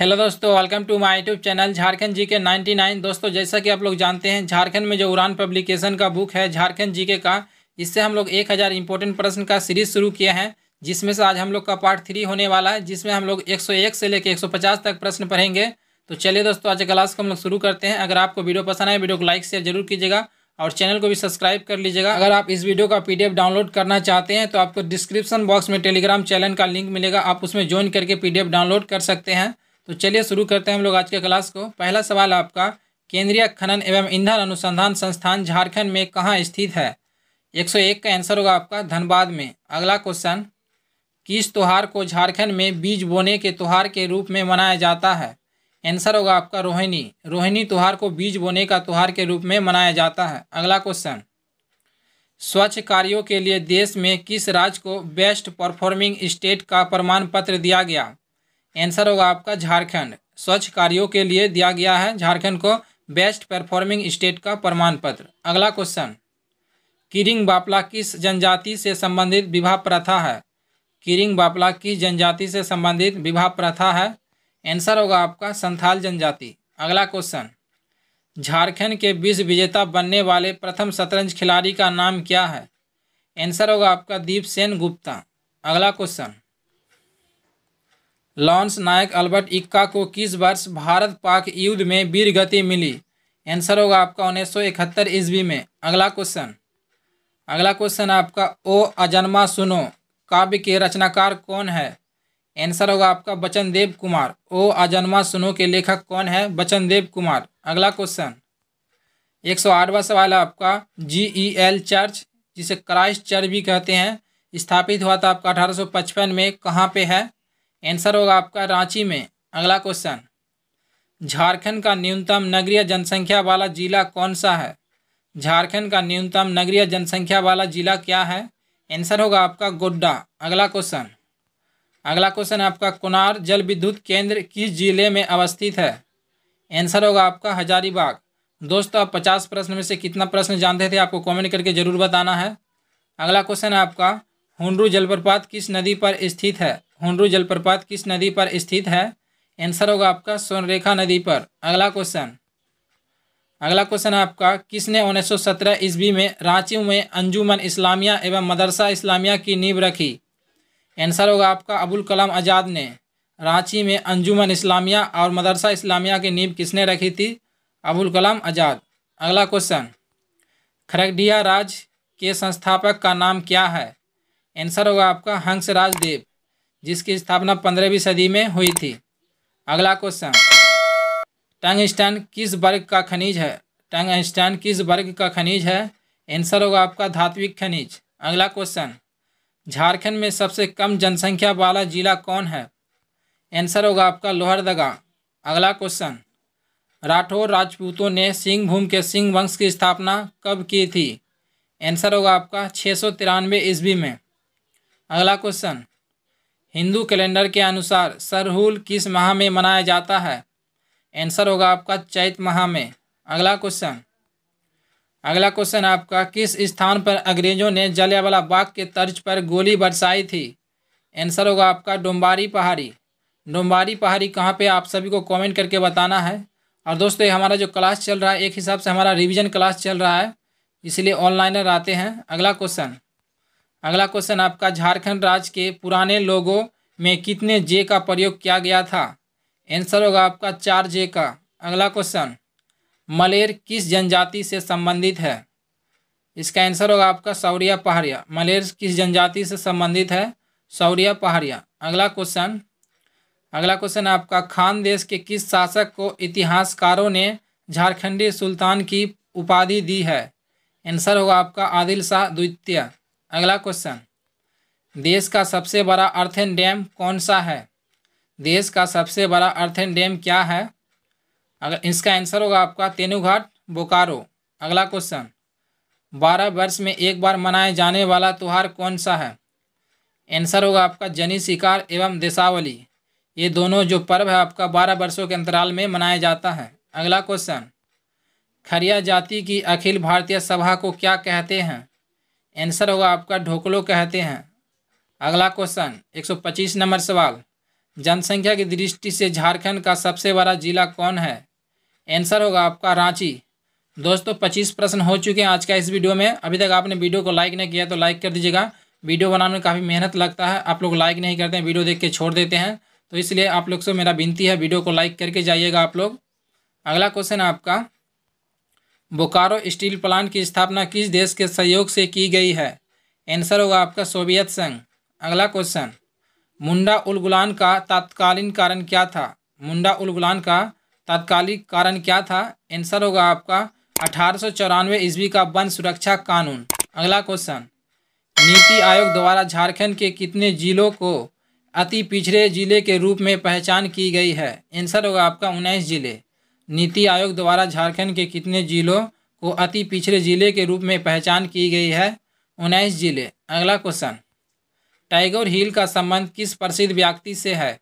hello दोस्तों welcome to my YouTube channel Jharkhand G K 99 दोस्तों जैसा कि आप लोग जानते हैं झारखंड में जो उड़ान पब्लिकेशन का बुक है झारखंड जीके का इससे हम लोग 1000 इंपॉर्टेंट प्रश्न का सीरीज शुरू किए हैं जिसमें से आज हम लोग का पार्ट थ्री होने वाला है जिसमें हम लोग एक से लेकर एक तक प्रश्न पढ़ेंगे तो चलिए दोस्तों आज क्लास को हम लोग शुरू करते हैं अगर आपको वीडियो पसंद आए वीडियो को लाइक शेयर जरूर कीजिएगा और चैनल को भी सब्सक्राइब कर लीजिएगा अगर आप इस वीडियो का पीडीएफ डाउनलोड करना चाहते हैं तो आपको डिस्क्रिप्शन बॉक्स में टेलीग्राम चैनल का लिंक मिलेगा आप उसमें ज्वाइन करके पीडीएफ डाउनलोड कर सकते हैं तो चलिए शुरू करते हैं हम लोग आज के क्लास को पहला सवाल आपका केंद्रीय खनन एवं ईंधन अनुसंधान संस्थान झारखंड में कहाँ स्थित है 101 का आंसर होगा आपका धनबाद में अगला क्वेश्चन किस त्यौहार को झारखंड में बीज बोने के त्यौहार के रूप में मनाया जाता है आंसर होगा आपका रोहिणी रोहिणी त्यौहार को बीज बोने का त्यौहार के रूप में मनाया जाता है अगला क्वेश्चन स्वच्छ कार्यों के लिए देश में किस राज्य को बेस्ट परफॉर्मिंग स्टेट का प्रमाण पत्र दिया गया आंसर होगा आपका झारखंड स्वच्छ कार्यों के लिए दिया गया है झारखंड को बेस्ट परफॉर्मिंग स्टेट का प्रमाण पत्र अगला क्वेश्चन किरिंग बापला किस जनजाति से संबंधित विवाह प्रथा है किरिंग बापला किस जनजाति से संबंधित विवाह प्रथा है आंसर होगा आपका संथाल जनजाति अगला क्वेश्चन झारखंड के विश्व विजेता बनने वाले प्रथम शतरंज खिलाड़ी का नाम क्या है आंसर होगा आपका दीप सेन गुप्ता अगला क्वेश्चन लॉन्स नायक अल्बर्ट इक्का को किस वर्ष भारत पाक युद्ध में वीर गति मिली आंसर होगा आपका उन्नीस सौ इकहत्तर ईस्वी में अगला क्वेश्चन अगला क्वेश्चन आपका ओ अजन्मा सुनो काव्य के रचनाकार कौन है आंसर होगा आपका बचन देव कुमार ओ अजन्मा सुनो के लेखक कौन है बचन देव कुमार अगला क्वेश्चन एक सौ आठवा सवाल है आपका जी ई एल चर्च जिसे क्राइस्ट चर्च भी कहते हैं स्थापित हुआ था आपका अठारह सौ पचपन में कहाँ पे है आंसर होगा आपका रांची में अगला क्वेश्चन झारखंड का न्यूनतम नगरीय जनसंख्या वाला जिला कौन सा है झारखंड का न्यूनतम नगरीय जनसंख्या वाला जिला क्या है आंसर होगा आपका गोड्डा अगला क्वेश्चन अगला क्वेश्चन आपका कुनार जल विद्युत केंद्र किस जिले में अवस्थित है आंसर होगा आपका हजारीबाग दोस्तों आप पचास प्रश्न में से कितना प्रश्न जानते थे आपको कमेंट करके जरूर बताना है अगला क्वेश्चन है आपका हुंडरू जलप्रपात किस नदी पर स्थित है हुनरू जलप्रपात किस नदी पर स्थित है आंसर होगा आपका सोनरेखा नदी पर अगला क्वेश्चन अगला क्वेश्चन है आपका किसने 1917 ईस्वी में रांची में अंजुमन इस्लामिया एवं मदरसा इस्लामिया की नींव रखी आंसर होगा आपका अबुल कलाम आज़ाद ने रांची में अंजुमन इस्लामिया और मदरसा इस्लामिया की नींव किसने रखी थी अबुल कलाम आज़ाद अगला क्वेश्चन खरगडिया राज के संस्थापक का नाम क्या है आंसर होगा आपका हंसराज देव जिसकी स्थापना पंद्रहवीं सदी में हुई थी अगला क्वेश्चन टंगस्टन किस वर्ग का खनिज है टंगस्टन किस वर्ग का खनिज है आंसर होगा आपका धात्विक खनिज अगला क्वेश्चन झारखंड में सबसे कम जनसंख्या वाला जिला कौन है आंसर होगा आपका लोहरदगा अगला क्वेश्चन राठौर राजपूतों ने सिंहभूम के सिंह वंश की स्थापना कब की थी आंसर होगा आपका छः सौ तिरानवे ईस्वी में अगला क्वेश्चन हिंदू कैलेंडर के अनुसार सरहुल किस माह में मनाया जाता है आंसर होगा आपका चैत माह में अगला क्वेश्चन अगला क्वेश्चन आपका किस स्थान पर अंग्रेजों ने जलियावाला बाग के तर्ज पर गोली बरसाई थी आंसर होगा आपका डोम्बारी पहाड़ी डोम्बारी पहाड़ी कहाँ पे आप सभी को कमेंट करके बताना है और दोस्तों हमारा जो क्लास चल रहा है एक हिसाब से हमारा रिवीजन क्लास चल रहा है इसलिए ऑनलाइनर आते हैं अगला क्वेश्चन अगला क्वेश्चन आपका झारखंड राज्य के पुराने लोगों में कितने जे का प्रयोग किया गया था आंसर होगा आपका चार जे का अगला क्वेश्चन मलेर किस जनजाति से संबंधित है इसका आंसर होगा आपका सौरिया पहाड़िया मलेर किस जनजाति से संबंधित है सौरिया पहाड़िया अगला क्वेश्चन अगला क्वेश्चन आपका खान देश के किस शासक को इतिहासकारों ने झारखंडी सुल्तान की उपाधि दी है आंसर होगा आपका आदिल शाह द्वितीय अगला क्वेश्चन देश का सबसे बड़ा अर्थन डैम कौन सा है देश का सबसे बड़ा अर्थन डैम क्या है अगर इसका आंसर होगा आपका तेनूघाट बोकारो अगला क्वेश्चन बारह वर्ष में एक बार मनाए जाने वाला त्यौहार कौन सा है आंसर होगा आपका जनी शिकार एवं देशावली ये दोनों जो पर्व है आपका बारह वर्षों के अंतराल में मनाया जाता है अगला क्वेश्चन खरिया जाति की अखिल भारतीय सभा को क्या कहते हैं आंसर होगा आपका ढोकलो कहते हैं अगला क्वेश्चन 125 नंबर सवाल जनसंख्या की दृष्टि से झारखंड का सबसे बड़ा जिला कौन है आंसर होगा आपका रांची दोस्तों 25 प्रश्न हो चुके हैं आज का इस वीडियो में अभी तक आपने वीडियो को लाइक नहीं किया तो लाइक कर दीजिएगा वीडियो बनाने में काफ़ी मेहनत लगता है आप लोग लाइक नहीं करते हैं वीडियो देख के छोड़ देते हैं तो इसलिए आप लोग से मेरा विनती है वीडियो को लाइक करके जाइएगा आप लोग अगला क्वेश्चन आपका बोकारो स्टील प्लांट की स्थापना किस देश के सहयोग से की गई है आंसर होगा आपका सोवियत संघ अगला क्वेश्चन मुंडा उल गुलान का तात्कालीन कारण क्या था मुंडा उल गुलान का तात्कालिक कारण क्या था आंसर होगा आपका अठारह सौ ईस्वी का वन सुरक्षा कानून अगला क्वेश्चन नीति आयोग द्वारा झारखंड के कितने जिलों को अति पिछड़े जिले के रूप में पहचान की गई है आंसर होगा आपका उन्नीस जिले नीति आयोग द्वारा झारखंड के कितने जिलों को अति पिछड़े जिले के रूप में पहचान की गई है उन्नीस जिले अगला क्वेश्चन टाइगर हिल का संबंध किस प्रसिद्ध व्यक्ति से है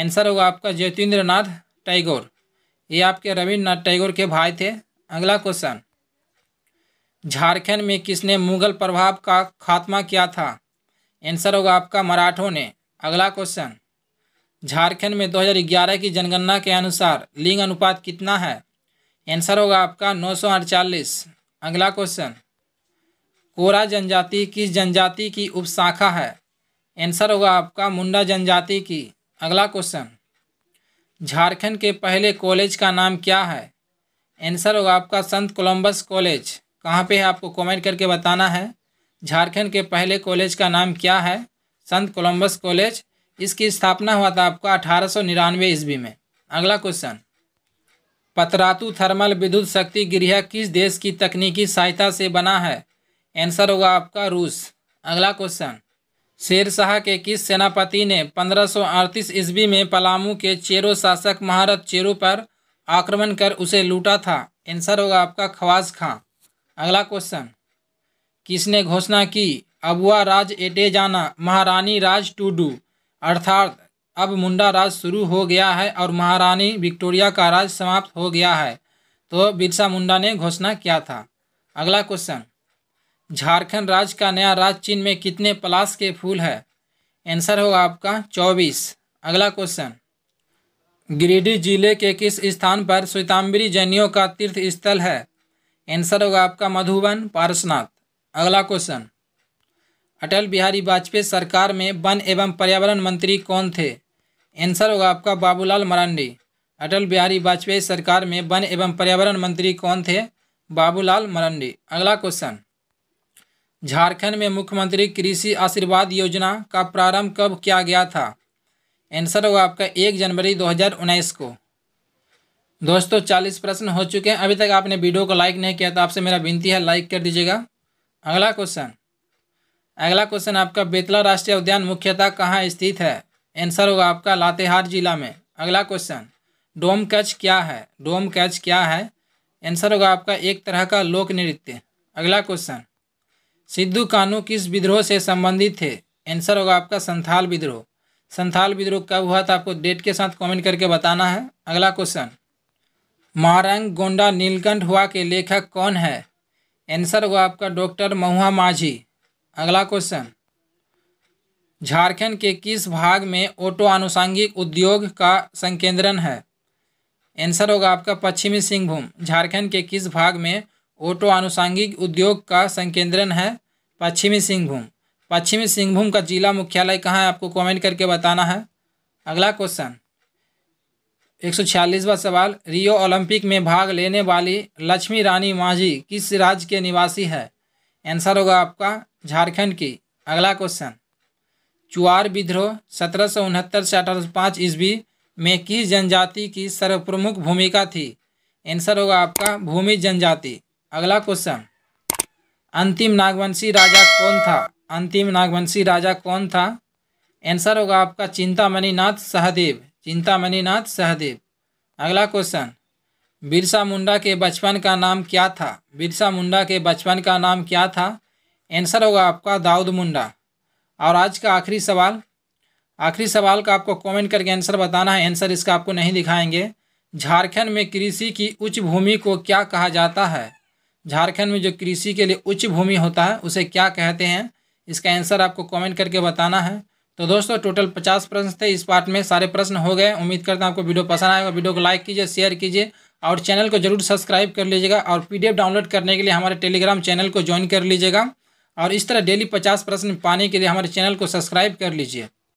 आंसर होगा आपका ज्योतिन्द्र नाथ टैगोर ये आपके रविन्द्रनाथ टैगोर के भाई थे अगला क्वेश्चन झारखंड में किसने मुगल प्रभाव का खात्मा किया था आंसर होगा आपका मराठों ने अगला क्वेश्चन झारखंड में 2011 की जनगणना के अनुसार लिंग अनुपात कितना है आंसर होगा आपका नौ अगला क्वेश्चन कोरा जनजाति किस जनजाति की उपशाखा है आंसर होगा आपका मुंडा जनजाति की अगला क्वेश्चन झारखंड के पहले कॉलेज का नाम क्या है आंसर होगा आपका संत कोलंबस कॉलेज कहाँ पे है आपको कमेंट करके बताना है झारखंड के पहले कॉलेज का नाम क्या है संत कोलंबस कॉलेज इसकी स्थापना हुआ था आपका अठारह सौ निन्यानवे ईस्वी में अगला क्वेश्चन पतरातु थर्मल विद्युत शक्ति गृह किस देश की तकनीकी सहायता से बना है आंसर होगा आपका रूस अगला क्वेश्चन शेरशाह के किस सेनापति ने पंद्रह सौ अड़तीस ईस्वी में पलामू के चेरो शासक महारत चेरो पर आक्रमण कर उसे लूटा था आंसर होगा आपका खवास खां अगला क्वेश्चन किसने घोषणा की अबुआ राज एटे जाना महारानी राज टूडू अर्थात अब मुंडा राज शुरू हो गया है और महारानी विक्टोरिया का राज समाप्त हो गया है तो बिरसा मुंडा ने घोषणा किया था अगला क्वेश्चन झारखंड राज्य का नया राज चिन्ह में कितने पलाश के फूल है आंसर होगा आपका चौबीस अगला क्वेश्चन गिरिडीह जिले के किस स्थान पर श्वेतांबरी जैनियों का तीर्थ स्थल है आंसर होगा आपका मधुबन पारसनाथ अगला क्वेश्चन अटल बिहारी वाजपेयी सरकार में वन एवं पर्यावरण मंत्री कौन थे आंसर होगा आपका बाबूलाल मरांडी अटल बिहारी वाजपेयी सरकार में वन एवं पर्यावरण मंत्री कौन थे बाबूलाल मरांडी अगला क्वेश्चन झारखंड में मुख्यमंत्री कृषि आशीर्वाद योजना का प्रारंभ कब किया गया था आंसर होगा आपका एक जनवरी 2019 को दोस्तों चालीस प्रश्न हो चुके हैं अभी तक आपने वीडियो को लाइक नहीं किया तो आपसे मेरा विनती है लाइक कर दीजिएगा अगला क्वेश्चन अगला क्वेश्चन आपका बेतला राष्ट्रीय उद्यान मुख्यतः कहाँ स्थित है आंसर होगा आपका लातेहार जिला में अगला क्वेश्चन डोम कैच क्या है डोम कैच क्या है आंसर होगा आपका एक तरह का लोक नृत्य अगला क्वेश्चन सिद्धू कानू किस विद्रोह से संबंधित थे आंसर होगा आपका संथाल विद्रोह संथाल विद्रोह कब हुआ था आपको डेट के साथ कमेंट करके बताना है अगला क्वेश्चन मारंग गोंडा नीलकंठ हुआ के लेखक कौन है आंसर होगा आपका डॉक्टर महुआ माझी अगला क्वेश्चन झारखंड के किस भाग में ऑटो आनुषांगिक उद्योग का संकेंद्रण है आंसर होगा आपका पश्चिमी सिंहभूम झारखंड के किस भाग में ऑटो आनुषांगिक उद्योग का संकेंद्रण है पश्चिमी सिंहभूम पश्चिमी सिंहभूम का जिला मुख्यालय कहाँ है आपको कमेंट करके बताना है अगला क्वेश्चन एक सौ छियालीसवा सवाल रियो ओलंपिक में भाग लेने वाली लक्ष्मी रानी मांझी किस राज्य के निवासी है आंसर होगा आपका झारखंड की अगला क्वेश्चन चुआर विद्रोह सत्रह सौ उनहत्तर से अठारह सौ पाँच ईस्वी में किस जनजाति की सर्वप्रमुख भूमिका थी आंसर होगा आपका भूमि जनजाति अगला क्वेश्चन अंतिम नागवंशी राजा कौन था अंतिम नागवंशी राजा कौन था आंसर होगा आपका चिंतामणि नाथ सहदेव चिंतामणि नाथ सहदेव अगला क्वेश्चन बिरसा मुंडा के बचपन का नाम क्या था बिरसा मुंडा के बचपन का नाम क्या था आंसर होगा आपका दाऊद मुंडा और आज का आखिरी सवाल आखिरी सवाल का आपको कमेंट करके आंसर बताना है आंसर इसका आपको नहीं दिखाएंगे झारखंड में कृषि की उच्च भूमि को क्या कहा जाता है झारखंड में जो कृषि के लिए उच्च भूमि होता है उसे क्या कहते हैं इसका आंसर आपको कमेंट करके बताना है तो दोस्तों टोटल पचास प्रश्न थे इस पार्ट में सारे प्रश्न हो गए उम्मीद करता हूँ आपको वीडियो पसंद आएगा वीडियो को लाइक कीजिए शेयर कीजिए और चैनल को जरूर सब्सक्राइब कर लीजिएगा और पी डाउनलोड करने के लिए हमारे टेलीग्राम चैनल को ज्वाइन कर लीजिएगा और इस तरह डेली पचास प्रश्न पाने के लिए हमारे चैनल को सब्सक्राइब कर लीजिए